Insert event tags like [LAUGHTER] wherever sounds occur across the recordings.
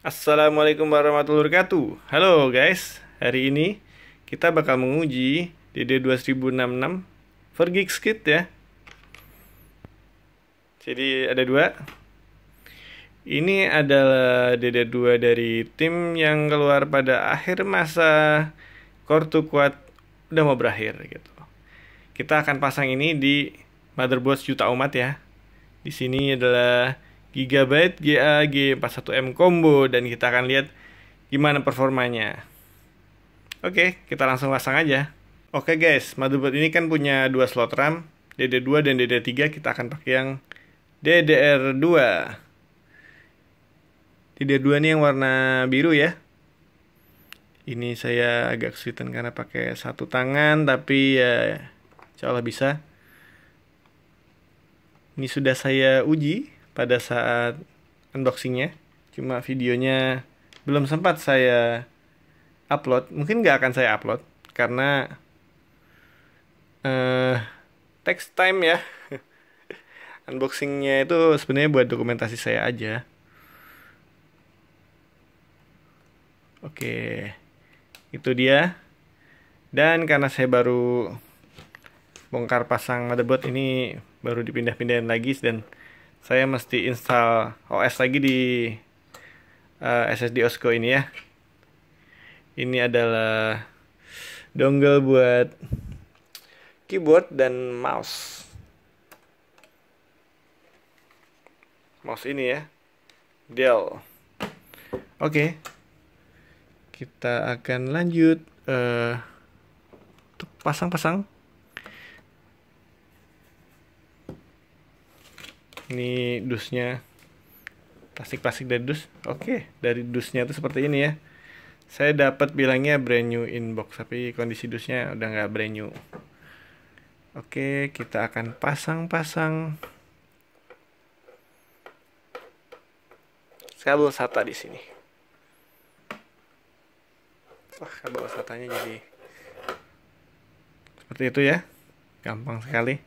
Assalamualaikum warahmatullahi wabarakatuh Halo guys, hari ini kita bakal menguji DD2066 for Kit ya Jadi ada dua Ini adalah DD2 dari tim yang keluar pada akhir masa Kortu Kuat udah mau berakhir gitu Kita akan pasang ini di motherboard juta umat ya di sini adalah Gigabyte GA G41M combo dan kita akan lihat gimana performanya. Oke, kita langsung pasang aja. Oke guys, motherboard ini kan punya dua slot RAM, DD2 dan DD3, kita akan pakai yang DDR2. DDR2 ini yang warna biru ya. Ini saya agak kesulitan karena pakai satu tangan, tapi ya insya Allah bisa. Ini sudah saya uji pada saat unboxingnya cuma videonya belum sempat saya upload mungkin nggak akan saya upload karena uh, eh, text time ya [LAUGHS] unboxingnya itu sebenarnya buat dokumentasi saya aja oke itu dia dan karena saya baru bongkar pasang motherboard ini baru dipindah-pindahin lagi dan saya mesti install OS lagi di uh, eh, SSD Osco ini ya ini adalah dongle buat keyboard dan mouse mouse ini ya Dell oke okay. kita akan lanjut uh, pasang-pasang ini dusnya plastik-plastik dari dus oke dari dusnya itu seperti ini ya saya dapat bilangnya brand new inbox tapi kondisi dusnya udah nggak brand new oke kita akan pasang-pasang Saya kabel SATA di sini wah kabel SATA-nya jadi seperti itu ya gampang sekali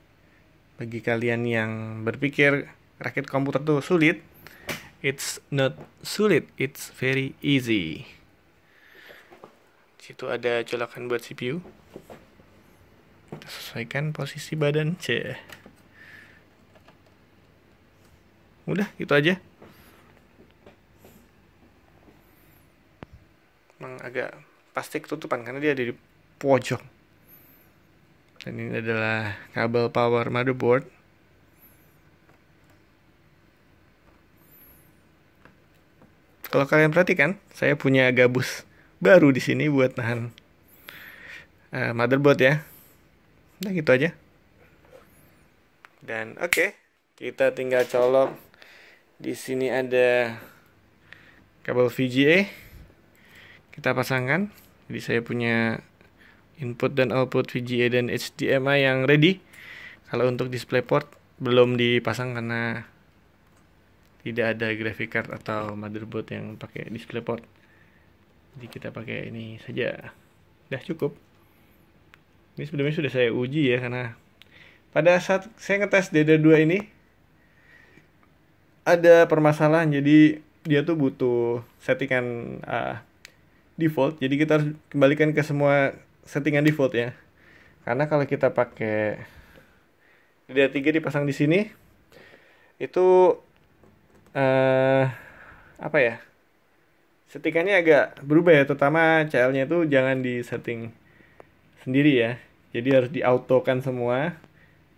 bagi kalian yang berpikir rakit komputer itu sulit, it's not sulit, it's very easy. Di situ ada colokan buat CPU. Kita sesuaikan posisi badan C. Udah, itu aja. Emang agak pasti ketutupan karena dia ada di pojok dan ini adalah kabel power motherboard kalau kalian perhatikan saya punya gabus baru di sini buat nahan uh, motherboard ya nah gitu aja dan oke okay, kita tinggal colok di sini ada kabel VGA kita pasangkan jadi saya punya input dan output VGA dan HDMI yang ready. Kalau untuk DisplayPort belum dipasang karena tidak ada graphic card atau motherboard yang pakai DisplayPort. Jadi kita pakai ini saja. Dah cukup. Ini sebelumnya sudah saya uji ya karena pada saat saya ngetes DDR2 ini ada permasalahan jadi dia tuh butuh settingan uh, default jadi kita harus kembalikan ke semua settingan default ya, karena kalau kita pakai DDR3 dipasang di sini itu eh apa ya settingannya agak berubah ya terutama CL-nya itu jangan di setting sendiri ya jadi harus di kan semua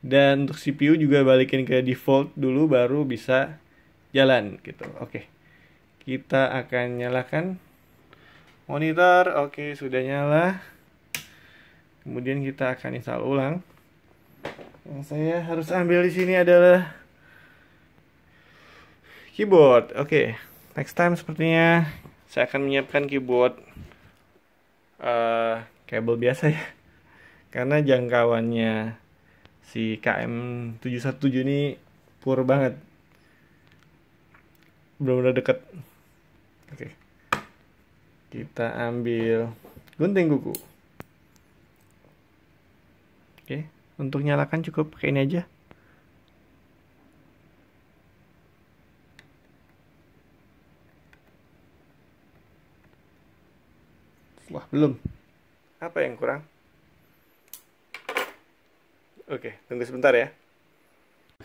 dan untuk CPU juga balikin ke default dulu baru bisa jalan gitu oke kita akan nyalakan monitor oke sudah nyala kemudian kita akan install ulang yang saya harus ambil di sini adalah keyboard oke okay. next time sepertinya saya akan menyiapkan keyboard uh, biasa ya karena jangkauannya si KM717 ini pur banget belum udah deket oke okay. kita ambil gunting kuku untuk nyalakan cukup pakai ini aja wah belum apa yang kurang oke tunggu sebentar ya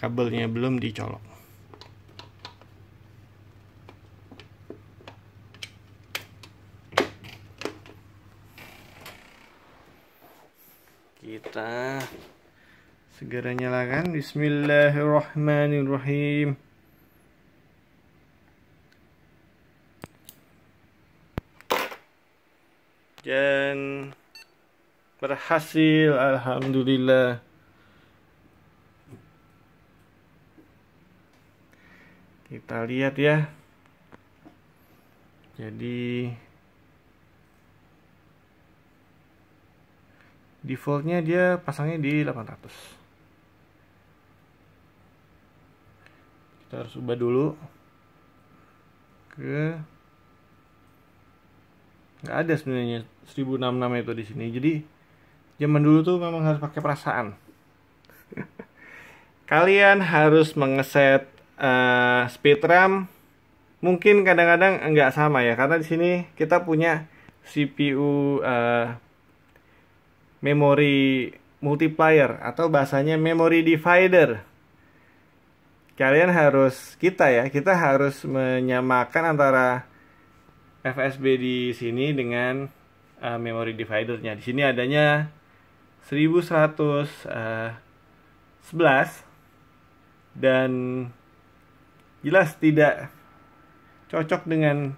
kabelnya belum dicolok kita segera nyalakan Bismillahirrahmanirrahim dan berhasil Alhamdulillah kita lihat ya jadi defaultnya dia pasangnya di 800 kita harus ubah dulu ke nggak ada sebenarnya 1066 itu di sini jadi zaman dulu tuh memang harus pakai perasaan [LAUGHS] kalian harus mengeset uh, speed RAM mungkin kadang-kadang nggak sama ya karena di sini kita punya CPU uh, eh, memory multiplier atau bahasanya memory divider kalian harus kita ya kita harus menyamakan antara FSB di sini dengan uh, memory dividernya di sini adanya 1111 eh, dan jelas tidak cocok dengan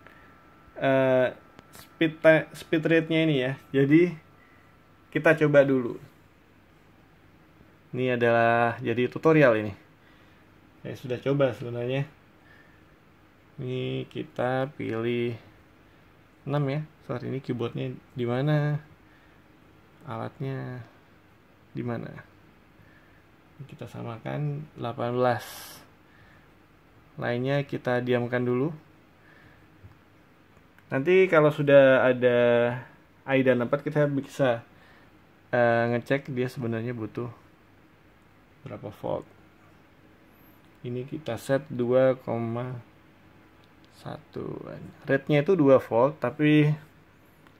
uh, speed speed rate-nya ini ya jadi kita coba dulu ini adalah jadi tutorial ini saya sudah coba sebenarnya ini kita pilih 6 ya saat ini keyboardnya di mana alatnya di mana kita samakan 18 lainnya kita diamkan dulu nanti kalau sudah ada AIDA dan dapat kita bisa uh, ngecek dia sebenarnya butuh berapa volt ini kita set 2,1 rate-nya itu 2 volt tapi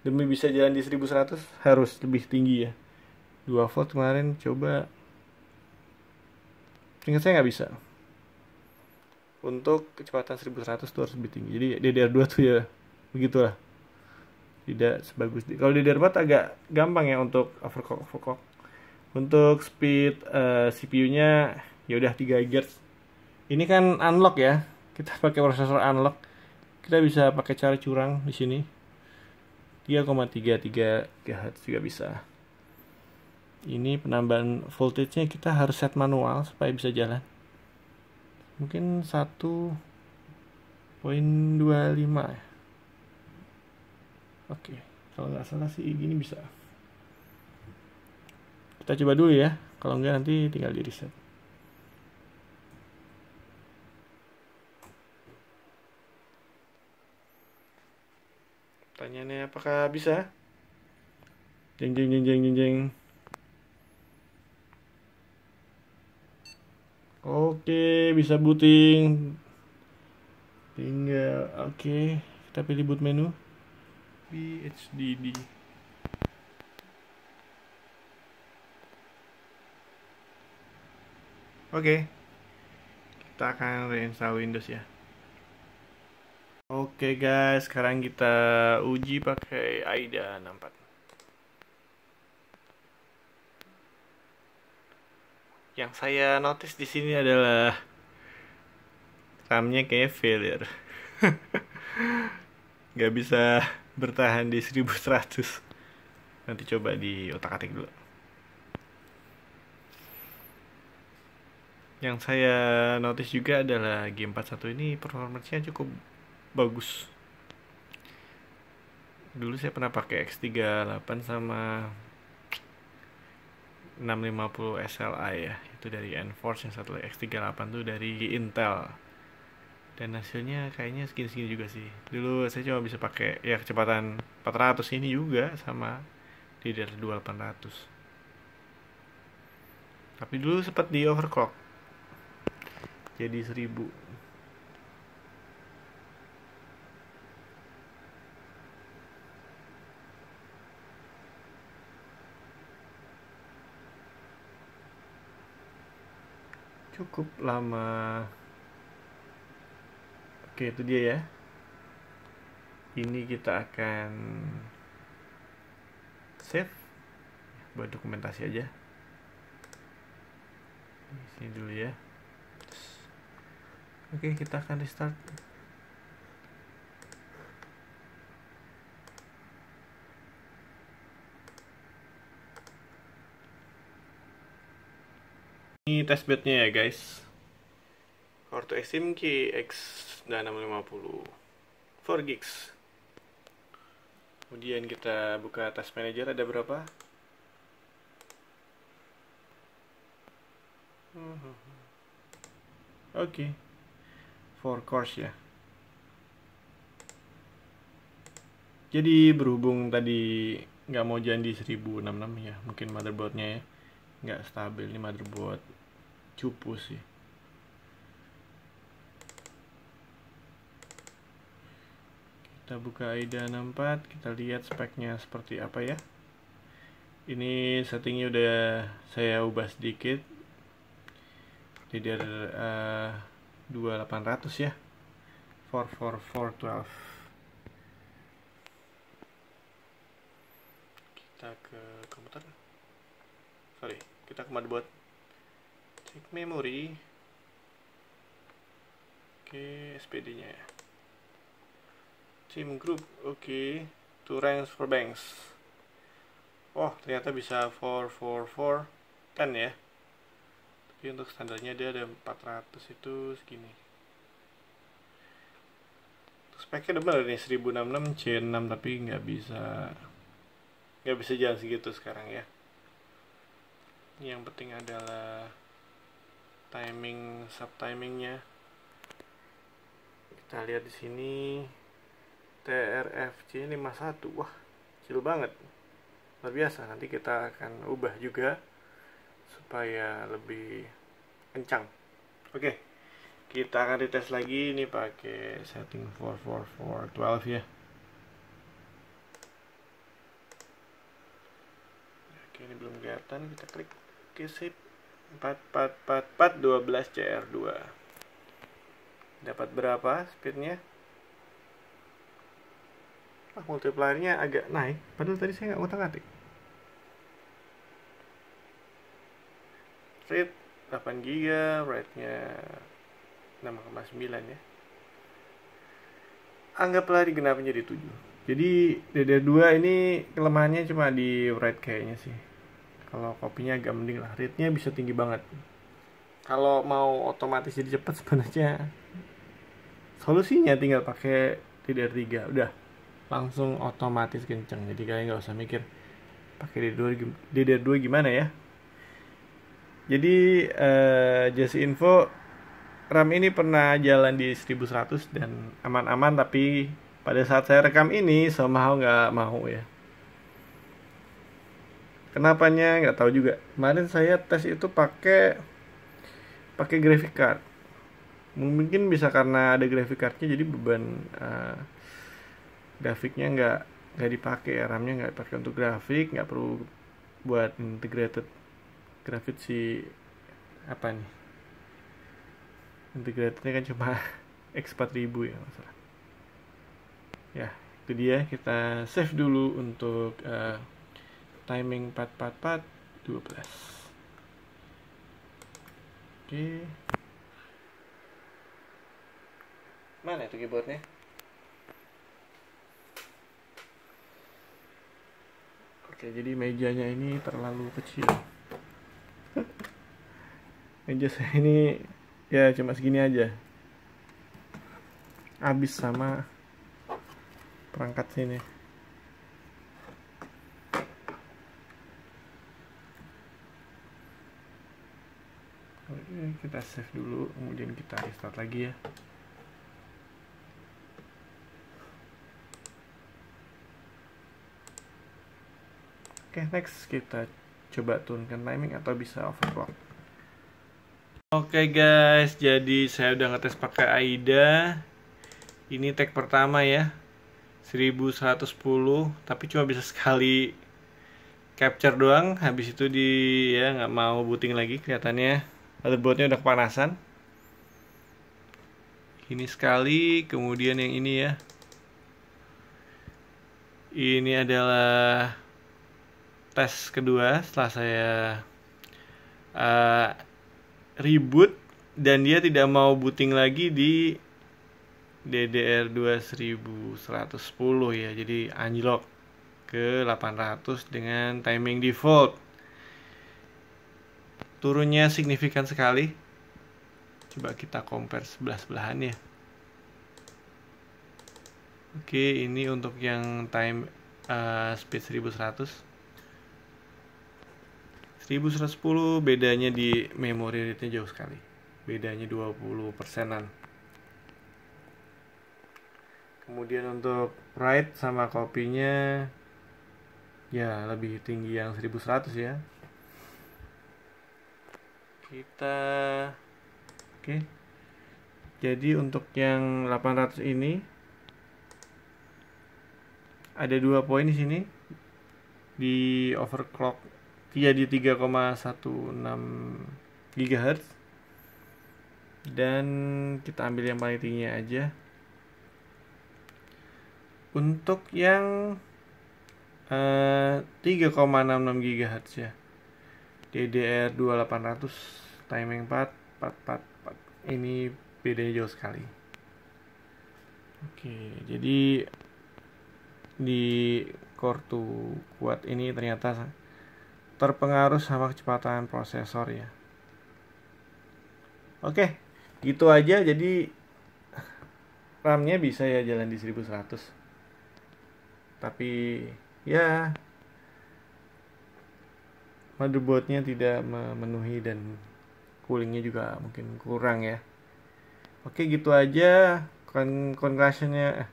demi bisa jalan di 1100 harus lebih tinggi ya 2 volt kemarin coba ingat saya nggak bisa untuk kecepatan 1100 itu harus lebih tinggi jadi DDR2 tuh ya begitulah tidak sebagus di kalau DDR4 agak gampang ya untuk overclock overclock untuk speed uh, eh, CPU-nya ya udah 3 GHz ini kan unlock ya kita pakai prosesor unlock kita bisa pakai cara curang di sini 3,33 GHz juga bisa ini penambahan voltage nya kita harus set manual supaya bisa jalan mungkin 1.25 ya. oke kalau nggak salah sih gini bisa kita coba dulu ya kalau nggak nanti tinggal di reset Pertanyaannya apakah bisa? Jeng jeng jeng jeng jeng jeng. Oke, bisa booting. Tinggal oke, kita pilih boot menu. PHDD Oke. Kita akan reinstall Windows ya. Oke guys, sekarang kita uji pakai AIDA 64. Yang saya notice di sini adalah RAM-nya kayak failure. [LAUGHS] Gak bisa bertahan di 1100. Nanti coba di otak-atik dulu. Yang saya notice juga adalah game 41 ini performanya cukup bagus dulu saya pernah pakai X38 sama 650 SLI ya itu dari Enforce yang satu X38 tuh dari Intel dan hasilnya kayaknya segini-segini juga sih dulu saya cuma bisa pakai ya kecepatan 400 ini juga sama di ddr 2800 tapi dulu sempat di overclock jadi 1000 cukup lama oke itu dia ya ini kita akan save buat dokumentasi aja Ini dulu ya oke kita akan restart testbednya ya guys. Kartu Extreme Key X 650 4 gigs. Kemudian kita buka test manager ada berapa? Oke. Okay. 4 cores ya. Jadi berhubung tadi nggak mau jadi 1066 ya, mungkin motherboardnya ya nggak stabil nih motherboard cupu sih. Kita buka id 64, kita lihat speknya seperti apa ya. Ini settingnya udah saya ubah sedikit. DDR uh, 2800 ya. 44412. Kita ke komputer. Sorry, kita ke motherboard cek memori oke SPD nya ya team group oke two ranks for banks oh ternyata bisa 4, 4, 4 10 ya tapi untuk standarnya dia ada 400 itu segini speknya demen bener nih 1066 C6 tapi nggak bisa nggak bisa jalan segitu sekarang ya yang penting adalah timing sub timingnya kita lihat di sini TRFC 51 wah kecil banget luar biasa nanti kita akan ubah juga supaya lebih kencang oke kita akan tes lagi ini pakai setting 44412 ya oke ini belum kelihatan kita klik oke sip 4, 4, 4, 4, 12 CR2 dapat berapa speednya ah, multipliernya agak naik padahal tadi saya nggak ngotak atik read 8 GB write nya 6,9 ya anggaplah digenapin jadi 7 jadi DDR2 ini kelemahannya cuma di write kayaknya sih kalau kopinya agak mending lah rate-nya bisa tinggi banget kalau mau otomatis jadi cepat sebenarnya solusinya tinggal pakai DDR3 udah langsung otomatis kenceng jadi kalian nggak usah mikir pakai DDR2, DDR2 gimana ya jadi uh, just info RAM ini pernah jalan di 1100 dan aman-aman tapi pada saat saya rekam ini somehow nggak mau ya kenapanya nggak tahu juga kemarin saya tes itu pakai pakai graphic card mungkin bisa karena ada graphic cardnya jadi beban uh, grafiknya nggak nggak dipakai ya RAM-nya nggak dipakai untuk grafik nggak perlu buat integrated grafik si apa nih integratednya kan cuma [LAUGHS] X4000 ya masalah ya itu dia kita save dulu untuk uh, timing pad 12 oke mana itu keyboardnya oke jadi mejanya ini terlalu kecil [LAUGHS] meja saya ini ya cuma segini aja habis sama perangkat sini kita save dulu kemudian kita restart lagi ya oke okay, next kita coba turunkan timing atau bisa overclock oke okay guys jadi saya udah ngetes pakai AIDA ini tag pertama ya 1110 tapi cuma bisa [LAUGHS] sekali capture doang habis itu di ya nggak mau booting lagi kelihatannya motherboardnya udah kepanasan ini sekali kemudian yang ini ya ini adalah tes kedua setelah saya uh, reboot dan dia tidak mau booting lagi di DDR 2110 ya jadi anjlok ke 800 dengan timing default turunnya signifikan sekali. Coba kita compare sebelah sebelahannya. Oke, ini untuk yang time uh, speed 1100. 1110 bedanya di memory rate-nya jauh sekali. Bedanya 20 persenan. Kemudian untuk write sama kopinya ya lebih tinggi yang 1100 ya kita oke jadi untuk yang 800 ini ada dua poin di sini di overclock jadi 3,16 GHz dan kita ambil yang paling tingginya aja untuk yang uh, 3,66 GHz ya DDR 2800 timing 4 4 4, 4. ini bedanya jauh sekali oke jadi di core to kuat ini ternyata terpengaruh sama kecepatan prosesor ya oke gitu aja jadi RAM-nya bisa ya jalan di 1100 tapi ya motherboardnya tidak memenuhi dan coolingnya juga mungkin kurang ya oke gitu aja konklusinya, conclusionnya eh,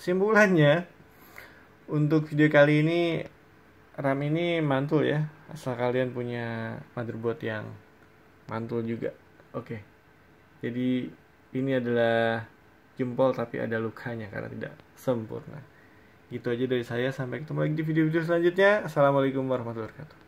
kesimpulannya untuk video kali ini RAM ini mantul ya asal kalian punya motherboard yang mantul juga oke jadi ini adalah jempol tapi ada lukanya karena tidak sempurna gitu aja dari saya sampai ketemu lagi di video-video selanjutnya assalamualaikum warahmatullahi wabarakatuh